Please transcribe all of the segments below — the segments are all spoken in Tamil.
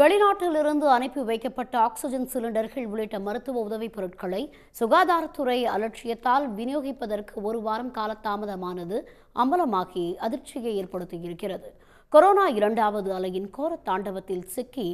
வெளிநாட்டிலிருந்து அனுப்பி வைக்கப்பட்ட ஆக்சிஜன் சிலிண்டர்கள் உள்ளிட்ட மருத்துவ உதவிப் பொருட்களை சுகாதாரத்துறை அலட்சியத்தால் விநியோகிப்பதற்கு ஒரு வாரம் கால தாமதமானது அமலமாகி அதிர்ச்சியை ஏற்படுத்தியிருக்கிறது கொரோனா இரண்டாவது அலையின் கோர தாண்டவத்தில் சிக்கி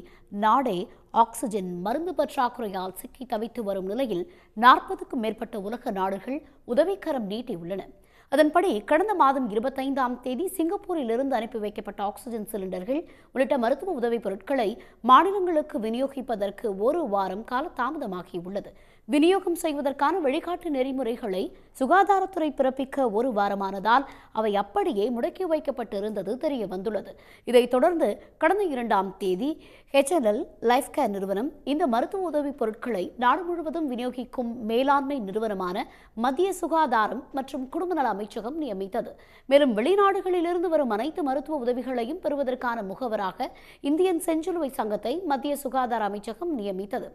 நாடே ஆக்சிஜன் மருந்து பற்றாக்குறையால் சிக்கி தவித்து வரும் நிலையில் நாற்பதுக்கும் மேற்பட்ட உலக நாடுகள் உதவிக்கரம் நீட்டியுள்ளன அதன்படி கடந்த மாதம் இருபத்தைந்தாம் தேதி சிங்கப்பூரிலிருந்து அனுப்பி வைக்கப்பட்ட ஆக்சிஜன் சிலிண்டர்கள் உள்ளிட்ட மருத்துவ உதவி பொருட்களை மாநிலங்களுக்கு விநியோகிப்பதற்கு ஒரு வாரம் கால தாமதமாகியுள்ளது விநியோகம் செய்வதற்கான வழிகாட்டு நெறிமுறைகளை சுகாதாரத்துறை பிறப்பிக்க ஒரு வாரமானதால் அவை அப்படியே முடக்கி வைக்கப்பட்டிருந்தது தெரிய வந்துள்ளது இதைத் தொடர்ந்து கடந்த இரண்டாம் தேதி ஹெச்என்எல் லைஃப் கேர் நிறுவனம் இந்த மருத்துவ உதவி பொருட்களை நாடு முழுவதும் விநியோகிக்கும் மேலாண்மை நிறுவனமான மத்திய சுகாதாரம் மற்றும் குடும்ப நல அமைச்சகம் நியமித்தது மேலும் வெளிநாடுகளிலிருந்து வரும் அனைத்து மருத்துவ உதவிகளையும் பெறுவதற்கான முகவராக இந்தியன் செஞ்சிலுவை சங்கத்தை மத்திய சுகாதார அமைச்சகம் நியமித்தது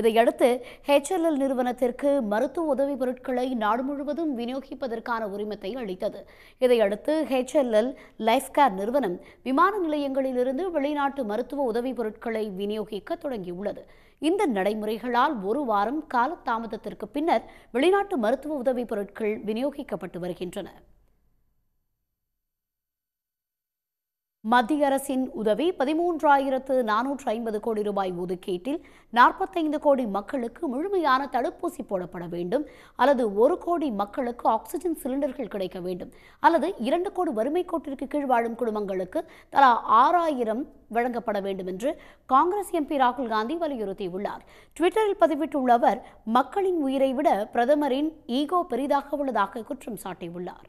இதையடுத்து ஹெச்எல்எல் நிறுவனத்திற்கு மருத்துவ உதவி பொருட்களை நாடு முழுவதும் விநியோகிப்பதற்கான உரிமத்தை அளித்தது இதையடுத்து ஹெச்எல்எல் லைஃப் கேர் நிறுவனம் விமான நிலையங்களிலிருந்து வெளிநாட்டு மருத்துவ உதவி பொருட்களை விநியோகிக்க தொடங்கியுள்ளது இந்த நடைமுறைகளால் ஒரு வாரம் காலதாமதத்திற்கு பின்னர் வெளிநாட்டு மருத்துவ உதவி பொருட்கள் விநியோகிக்கப்பட்டு வருகின்றன மத்திய அரசின் உதவி பதிமூன்றாயிரத்து நானூற்று ஐம்பது கோடி ரூபாய் ஒதுக்கீட்டில் நாற்பத்தைந்து கோடி மக்களுக்கு முழுமையான தடுப்பூசி போடப்பட வேண்டும் அல்லது ஒரு கோடி மக்களுக்கு ஆக்சிஜன் சிலிண்டர்கள் கிடைக்க வேண்டும் அல்லது இரண்டு கோடி வறுமை கோட்டிற்கு கீழ் வாழும் குடும்பங்களுக்கு தலா ஆறாயிரம் வழங்கப்பட வேண்டும் என்று காங்கிரஸ் எம்பி ராகுல் காந்தி வலியுறுத்தியுள்ளார் ட்விட்டரில் பதிவிட்டுள்ள அவர் மக்களின் உயிரை விட பிரதமரின் ஈகோ பெரிதாக உள்ளதாக குற்றம் சாட்டியுள்ளார்